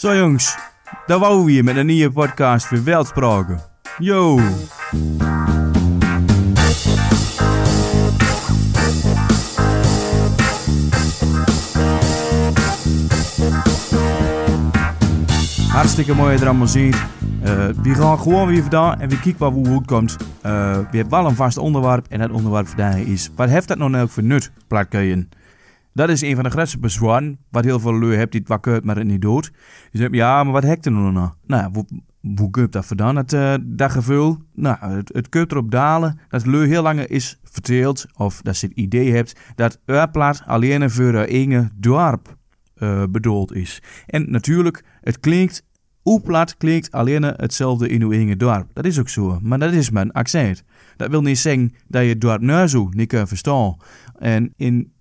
Zo jongens, daar wou we hier met een nieuwe podcast wel Weltspraken. Yo! Hartstikke mooi dat je allemaal eh, ziet. we gaan gewoon weer vandaan en we kijken waar hoe goed komt. Eh, we hebben wel een vast onderwerp en dat onderwerp vandaag is... Wat heeft dat nou, nou voor nut, plakkeien? Dat is een van de grootste bezwaren. Wat heel veel leu hebt die het wakker maar het niet doet. zegt, ja, maar wat hekt er nou nou? nou ja, hoe, kun je dat vandaan, eh, dat gevoel? Nou, het, het kunt erop dalen dat leu heel lang is verteeld. Of dat je het idee hebt dat Uplaat alleen voor een enge dorp eh, bedoeld is. En natuurlijk, het klinkt Oeplat klinkt alleen hetzelfde in uw enge dorp. Dat is ook zo, maar dat is mijn accent. Dat wil niet zeggen dat je het dorp nu zo niet kunt verstaan. En in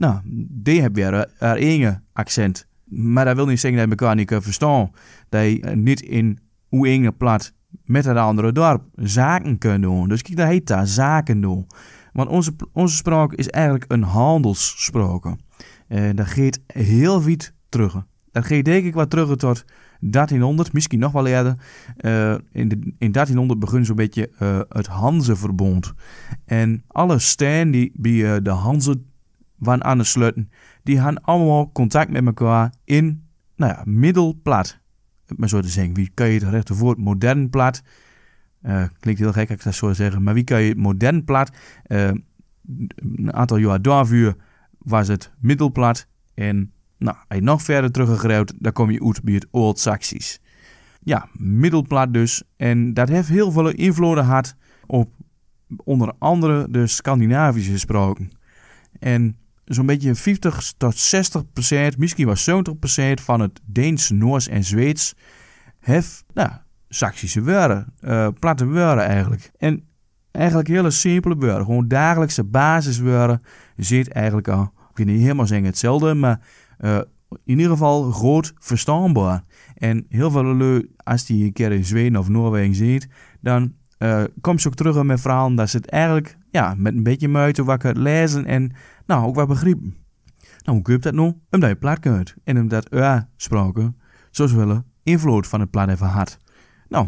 nou, die hebben weer eh, haar eigen accent. Maar dat wil niet zeggen dat je elkaar niet verstaan. Dat je eh, niet in hoe ene plat met het andere dorp zaken kunnen doen. Dus ik, dat heet daar zaken doen. Want onze, onze spraak is eigenlijk een handelsspraak. En eh, dat gaat heel wit terug. Dat gaat denk ik wat terug tot 1300, misschien nog wel eerder. in, in 1300 begon zo'n beetje het Hanseverbond. En alle steden die bij de Hanze van aan de sluiten. Die gaan allemaal contact met elkaar in, nou ja, middelplat. Maar zo te zeggen, wie kan je het rechte modern plat? Eh, klinkt heel gek als ik dat zo zeggen, maar wie kan je het modern plat? Eh, een aantal jaar daarvoor was het middelplat. En nou, als nog verder teruggegrijpt, dan kom je uit bij het Old Saxisch. Ja, middelplat dus. En dat heeft heel veel invloeden gehad op onder andere de Scandinavische gesproken En zo'n beetje 50 tot 60 procent, misschien wel 70 procent van het Deens, Noors en Zweeds heeft nou, Saksische woorden, eh, platte woorden eigenlijk. En eigenlijk hele simpele woorden, gewoon dagelijkse basiswoorden, zit eigenlijk al, ik kan niet helemaal zeggen hetzelfde, maar eh, in ieder geval groot verstaanbaar. En heel veel leuk, als die een keer in Zweden of Noorwegen ziet, dan uh, eh, komt ze ook terug met verhalen dat ze het eigenlijk ja, met een beetje muiten wat lezen en nou, ook wat begrijpen. Nou, hoe kun je dat nou? Omdat je plaat kunt en omdat ja, spraken, zoals willen, invloed van het plaat even had. Nou,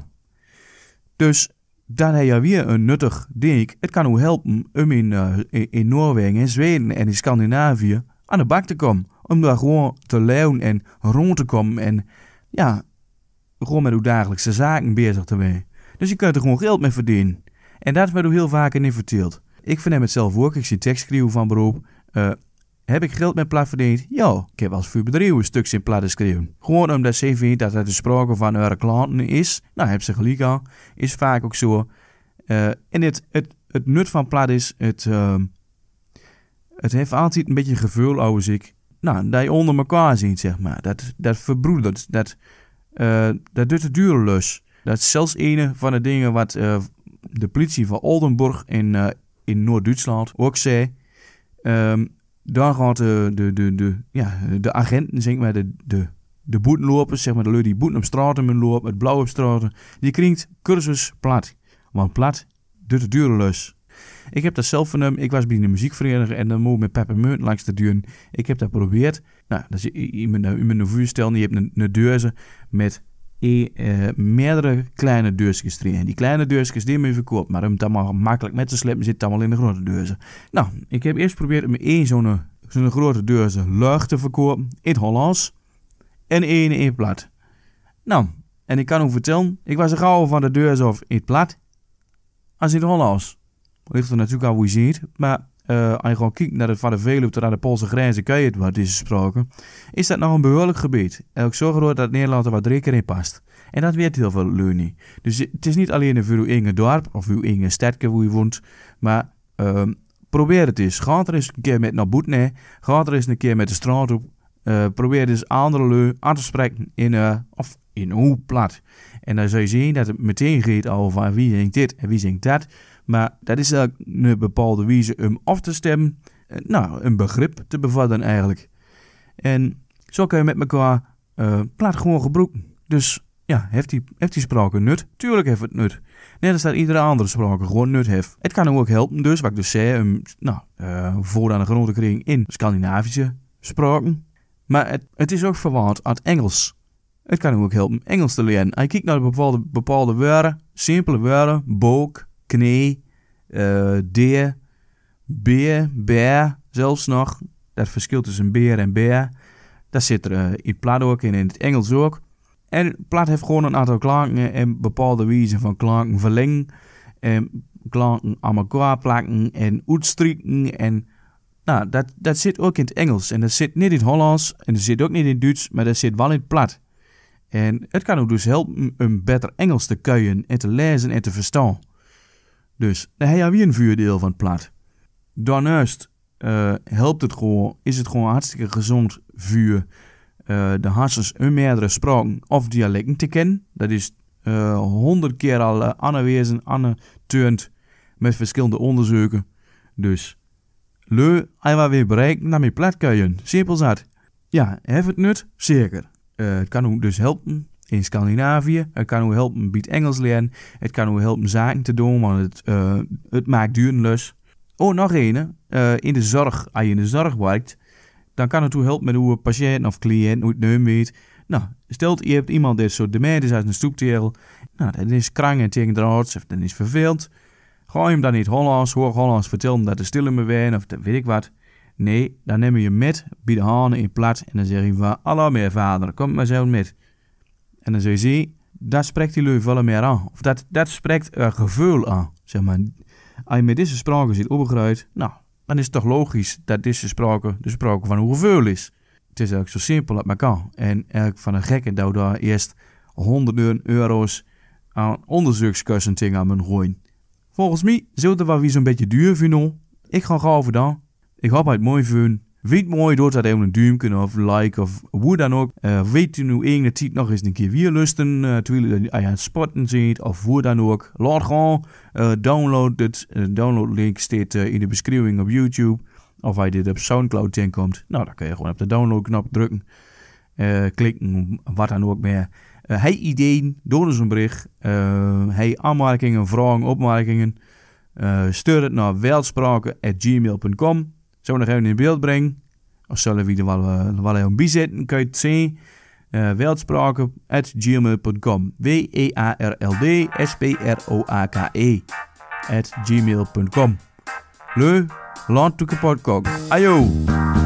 dus daar heb je weer een nuttig ding. Het kan u helpen om in, eh, in Noorwegen, Zweden en in Scandinavië aan de bak te komen. Om daar gewoon te leunen en rond te komen en ja, gewoon met uw dagelijkse zaken bezig te zijn. Dus je kunt er gewoon geld mee verdienen. En dat werd ook heel vaak in verteld. Ik verneem het zelf ook, ik zie tekstschrijven van beroep. Eh, heb ik geld met plat verdiend? Ja, ik heb als een stuk in platen geschreven. Gewoon omdat ze vindt dat het de sprake van hun klanten is. Nou, heb ze gelijk al? Is vaak ook zo. Eh, en het, het, het nut van plat is, het, ehm, het heeft altijd een beetje gevoel als ik. Nou, dat je onder elkaar ziet, zeg maar. Dat, dat verbroedert. Dat, eh, dat doet de dure lus. Dat is zelfs een van de dingen wat eh, de politie van Oldenburg in, eh, in Noord-Duitsland ook zei. Um, daar gaat de, eh, de, de, de, ja, de agenten, zeg maar, de, de, de boetenlopers, zeg maar, de lui die boeten op straten lopen, het blauwe op straten, die kringt cursus plat. Want plat doet de lus. Ik heb dat zelf vernomen. Ik was bij de muziekvereniging en dan moet ik met pepermunt langs de duur. Ik heb dat geprobeerd. Nou, dat je in mijn, een vuur je die hebt een, een met en eh, meerdere kleine deursjes erin. En die kleine deursjes die je verkoopt, maar om het allemaal makkelijk met te slippen, zit het allemaal in de grote deurzen. Nou, ik heb eerst geprobeerd om één zo'n eh, zo'n grote deurzen lucht te verkopen in het Hollands en één in plat. Nou, en ik kan u vertellen, ik was er gauw van de deurzen of in het plat als in het Hollands. Ligt er natuurlijk al hoe je ziet, maar eh, als je gewoon kijkt naar het, van de Veluwe tot aan de Poolse grenzen, kan je het wat is gesproken, is dat nou een behoorlijk gebied. Elk zorg ervoor dat Nederland er wat drie keer in past. En dat weet heel veel Leunie. Dus het is niet alleen een uw enge dorp of uw enge stadje waar je woont, maar ehm, probeer het eens. Ga er eens een keer met naar Boetne, ga er eens een keer met de straat op. Eh, probeer eens dus andere leu aan te spreken in, uh, of in hoe plat. En dan zul je zien dat het meteen gaat over wie zingt dit en wie zingt dat. Maar dat is eigenlijk een bepaalde wijze om af te stemmen. Eh, nou, een begrip te bevatten eigenlijk. En zo kun je met elkaar uh, plaat gewoon gebruiken. Dus ja, heeft die, heeft die sprake nut? Tuurlijk heeft het nut. Net als dat iedere andere sprake gewoon nut heeft. Het kan ook helpen dus, wat ik dus zei, um, nou, uh, eh, vooraan een grote kring in Scandinavische spraken. Maar het, het is ook verwaard aan het Engels. Het kan ook helpen Engels te leren. Hij kijkt naar bepaalde, bepaalde woorden, simpele woorden, boek, knee, eh, deer, beer, bear, zelfs nog. Dat verschil tussen beer en beer. Dat zit er eh, in in plat ook in, in het Engels ook. En plat heeft gewoon een aantal klanken en bepaalde wijzen van klanken verlengen. En klanken aan elkaar plakken en oetstrikken. En, nou, dat, dat zit ook in het Engels. En dat zit niet in het Hollands en dat zit ook niet in het Duits, maar dat zit wel in het plat. En het kan ook dus helpen om beter Engels te kuien en te lezen en te verstaan. Dus dan heb weer een vuurdeel van plat. Daarnaast eh, helpt het gewoon, is het gewoon hartstikke gezond vuur. Eh, de hartstikke een meerdere spraken of dialecten te kennen. Dat is eh, honderd keer al uh, aangewezen, met verschillende onderzoeken. Dus le, hij weer bereiken naar mijn plat Simpel zat. Ja, heeft het nut? Zeker. het kan ook dus helpen in Scandinavië. Het kan u helpen een Engels leren. Het kan ook helpen zaken te doen, want het, eh, het maakt duur lus. Oh, nog een. Uh, in de zorg, als je in de zorg werkt, dan kan het ook helpen met een patiënt of cliënt, hoe het neum weet. Nou, stelt je hebt iemand die soort is uit een stoeptegel. Nou, dat is en tegen de arts of dat is verveeld. Ga je hem dan niet Hollands, hoor Hollands vertel hem dat stil in me wijn of dat weet ik wat. Nee, dan neem je met, bied de in plaats en dan zeg je van, allo mijn vader, kom maar zo met. En dan zou je dat spreekt die lui veel meer aan. Of dat, dat spreekt een gevoel aan. Zeg maar, als je met deze sprake ziet opgegroeid, nou, dan is het toch logisch dat deze sprake de sprake van hoe gevoel is. Het is eigenlijk zo simpel als maar kan. En eigenlijk van een gekke dat daar eerst honderden euro's aan onderzoekskussentingen aan mijn gooien. Volgens mij zullen wel weer zo'n beetje duur vinden. Ik ga gauw dan. Ik hoop het mooi vinden. Weet mooi door dat even een duimpje of like of hoe dan ook. Eh, weet je nu één tijd nog eens een keer weer lusten. Eh, terwijl je aan het spotten zit of hoe dan ook. Laat gewoon. Uh, download het. De downloadlink staat in de beschrijving op YouTube. Of als dit op Soundcloud komt. Nou, dan kun je gewoon op de downloadknop drukken. klikken, wat dan ook meer. hij ideeën, door eens dus een bericht. hij aanmerkingen, vragen, opmerkingen. stuur het naar welspraken.gmail.com we nog even in beeld brengen. Of zullen we er wel, eh, wel even bij zitten, kun je het zien. Uh, eh, W-E-A-R-L-D-S-P-R-O-A-K-E at gmail.com Leuk, land to kapot Ajo!